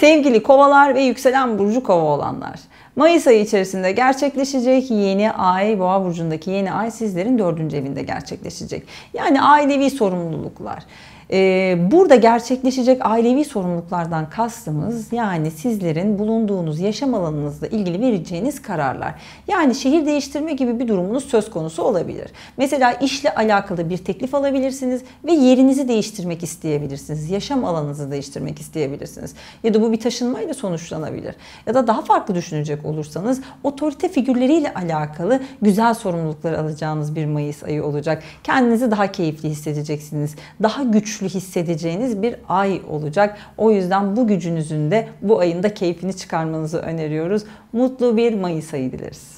Sevgili kovalar ve yükselen burcu kova olanlar. Mayıs ayı içerisinde gerçekleşecek yeni ay, boğa burcundaki yeni ay sizlerin dördüncü evinde gerçekleşecek. Yani ailevi sorumluluklar, ee, burada gerçekleşecek ailevi sorumluluklardan kastımız yani sizlerin bulunduğunuz yaşam alanınızla ilgili vereceğiniz kararlar. Yani şehir değiştirme gibi bir durumunuz söz konusu olabilir. Mesela işle alakalı bir teklif alabilirsiniz ve yerinizi değiştirmek isteyebilirsiniz. Yaşam alanınızı değiştirmek isteyebilirsiniz. Ya da bu bir taşınmayla sonuçlanabilir. Ya da daha farklı düşünecek olursanız otorite figürleriyle alakalı güzel sorumluluklar alacağınız bir Mayıs ayı olacak. Kendinizi daha keyifli hissedeceksiniz. Daha güçlü güçlü hissedeceğiniz bir ay olacak. O yüzden bu gücünüzün de bu ayında keyfini çıkarmanızı öneriyoruz. Mutlu bir Mayıs ayı dileriz.